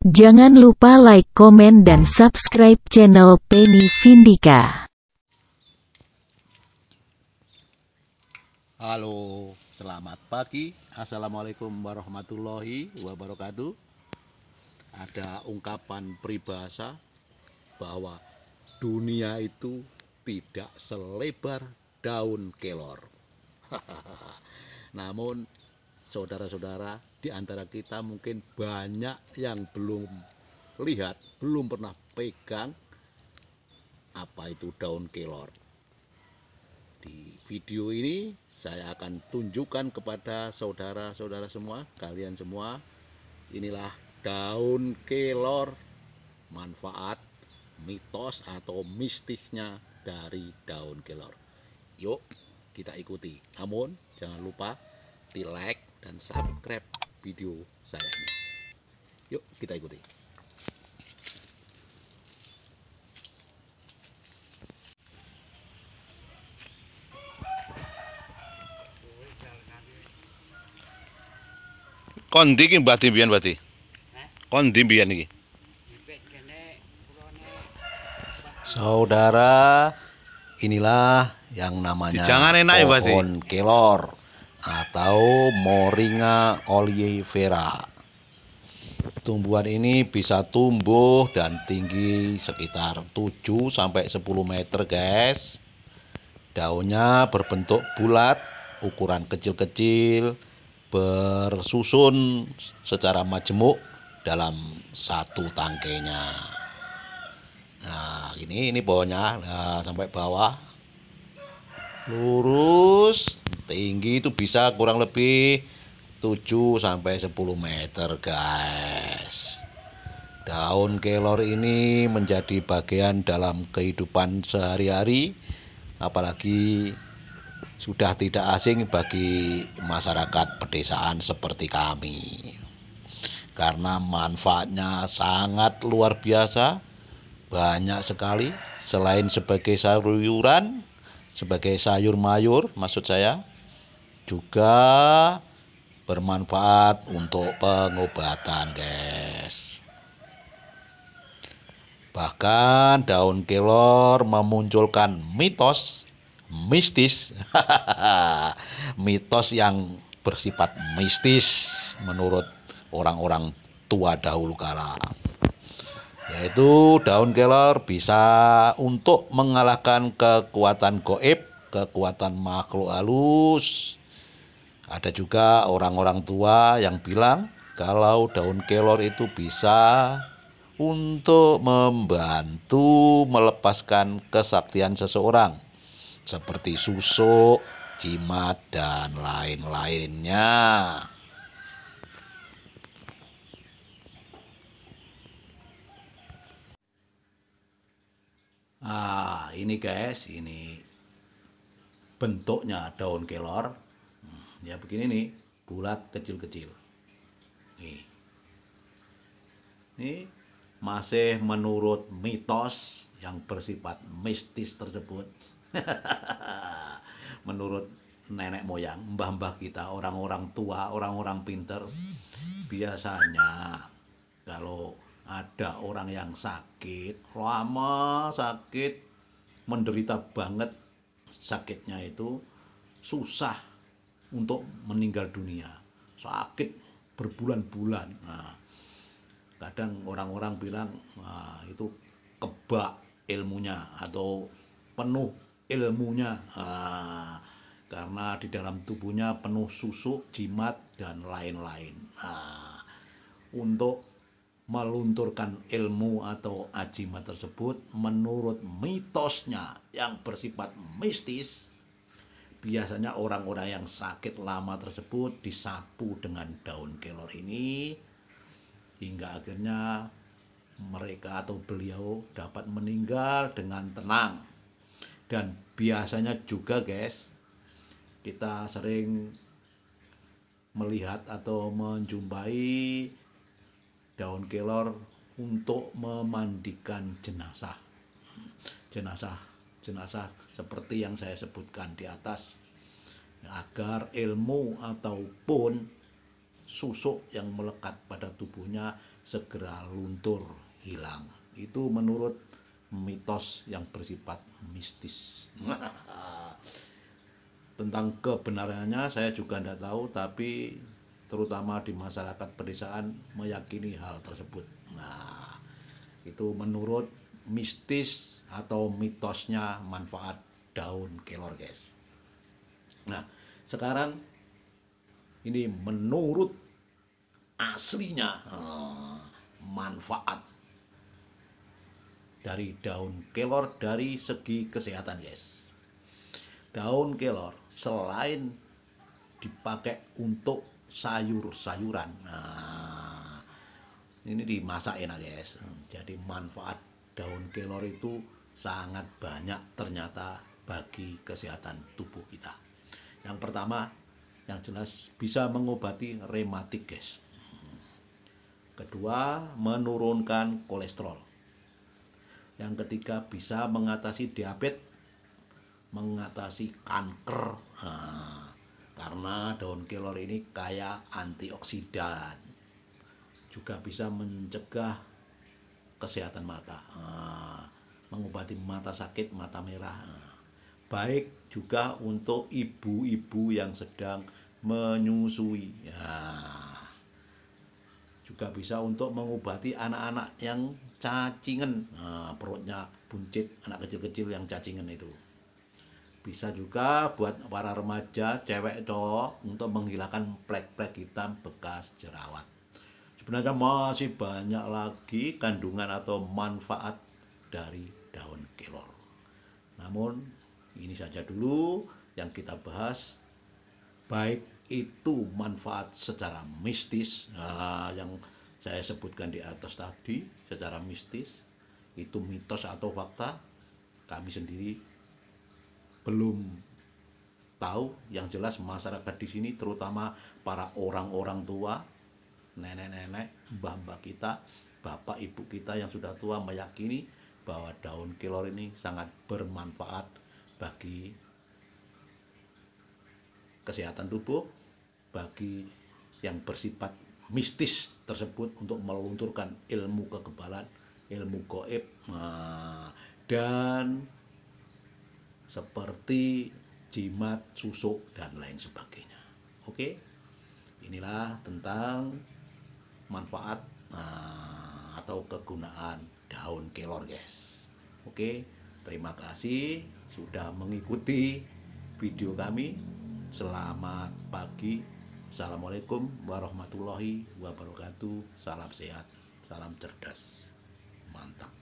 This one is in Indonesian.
Jangan lupa like, komen, dan subscribe channel Penny Vindika. Halo, selamat pagi. Assalamualaikum warahmatullahi wabarakatuh. Ada ungkapan peribahasa bahwa dunia itu tidak selebar daun kelor. Namun saudara-saudara di antara kita mungkin banyak yang belum lihat, belum pernah pegang apa itu daun kelor. Di video ini saya akan tunjukkan kepada saudara-saudara semua, kalian semua, inilah daun kelor, manfaat, mitos atau mistisnya dari daun kelor. Yuk kita ikuti. Namun jangan lupa di like, dan subscribe video saya ini. Yuk kita ikuti. Kondi ini berarti bian berarti. Kondi bian ini? Saudara, inilah yang namanya Jangan enak, ya, pohon kelor atau Moringa oleifera. Tumbuhan ini bisa tumbuh dan tinggi sekitar 7 sampai 10 meter, guys. Daunnya berbentuk bulat, ukuran kecil-kecil, bersusun secara majemuk dalam satu tangkainya. Nah, ini ini pohonnya nah, sampai bawah lurus tinggi itu bisa kurang lebih 7 sampai 10 meter guys daun kelor ini menjadi bagian dalam kehidupan sehari-hari apalagi sudah tidak asing bagi masyarakat pedesaan seperti kami karena manfaatnya sangat luar biasa banyak sekali selain sebagai sayuran sebagai sayur mayur maksud saya juga bermanfaat untuk pengobatan guys bahkan daun kelor memunculkan mitos mistis mitos yang bersifat mistis menurut orang-orang tua dahulu kala yaitu daun kelor bisa untuk mengalahkan kekuatan goib, kekuatan makhluk halus. Ada juga orang-orang tua yang bilang kalau daun kelor itu bisa untuk membantu melepaskan kesaktian seseorang seperti susuk, jimat dan lain-lainnya. ini guys ini bentuknya daun kelor hmm, ya begini nih bulat kecil-kecil nih ini masih menurut mitos yang bersifat mistis tersebut menurut nenek moyang mbah-mbah kita orang-orang tua orang-orang pinter biasanya kalau ada orang yang sakit lama sakit menderita banget sakitnya itu susah untuk meninggal dunia sakit berbulan-bulan nah, kadang orang-orang bilang nah, itu kebak ilmunya atau penuh ilmunya nah, karena di dalam tubuhnya penuh susuk jimat dan lain-lain nah, untuk melunturkan ilmu atau ajima tersebut menurut mitosnya yang bersifat mistis biasanya orang-orang yang sakit lama tersebut disapu dengan daun kelor ini hingga akhirnya mereka atau beliau dapat meninggal dengan tenang dan biasanya juga guys kita sering melihat atau menjumpai daun kelor untuk memandikan jenazah. Jenazah jenazah seperti yang saya sebutkan di atas agar ilmu ataupun susuk yang melekat pada tubuhnya segera luntur hilang. Itu menurut mitos yang bersifat mistis. Tentang kebenarannya saya juga tidak tahu tapi terutama di masyarakat pedesaan meyakini hal tersebut. Nah, itu menurut mistis atau mitosnya manfaat daun kelor, guys. Nah, sekarang ini menurut aslinya eh, manfaat dari daun kelor dari segi kesehatan guys daun kelor selain dipakai untuk sayur-sayuran. Nah, ini dimasakin ya guys. Jadi manfaat daun kelor itu sangat banyak ternyata bagi kesehatan tubuh kita. Yang pertama, yang jelas bisa mengobati rematik guys. Kedua, menurunkan kolesterol. Yang ketiga, bisa mengatasi diabetes, mengatasi kanker. Nah, karena daun kelor ini kaya antioksidan juga bisa mencegah kesehatan mata ah, mengobati mata sakit mata merah ah, baik juga untuk ibu-ibu yang sedang menyusui ya juga bisa untuk mengobati anak-anak yang cacingan nah, perutnya buncit anak kecil-kecil yang cacingan itu bisa juga buat para remaja cewek cowok untuk menghilangkan plek-plek hitam bekas jerawat sebenarnya masih banyak lagi kandungan atau manfaat dari daun kelor namun ini saja dulu yang kita bahas baik itu manfaat secara mistis nah, yang saya sebutkan di atas tadi secara mistis itu mitos atau fakta kami sendiri belum tahu yang jelas masyarakat di sini terutama para orang-orang tua nenek-nenek mbah-mbah kita bapak ibu kita yang sudah tua meyakini bahwa daun kelor ini sangat bermanfaat bagi kesehatan tubuh bagi yang bersifat mistis tersebut untuk melunturkan ilmu kekebalan ilmu goib nah, dan seperti jimat, susuk, dan lain sebagainya. Oke, inilah tentang manfaat uh, atau kegunaan daun kelor, guys. Oke, terima kasih sudah mengikuti video kami. Selamat pagi. Assalamualaikum warahmatullahi wabarakatuh. Salam sehat, salam cerdas. Mantap.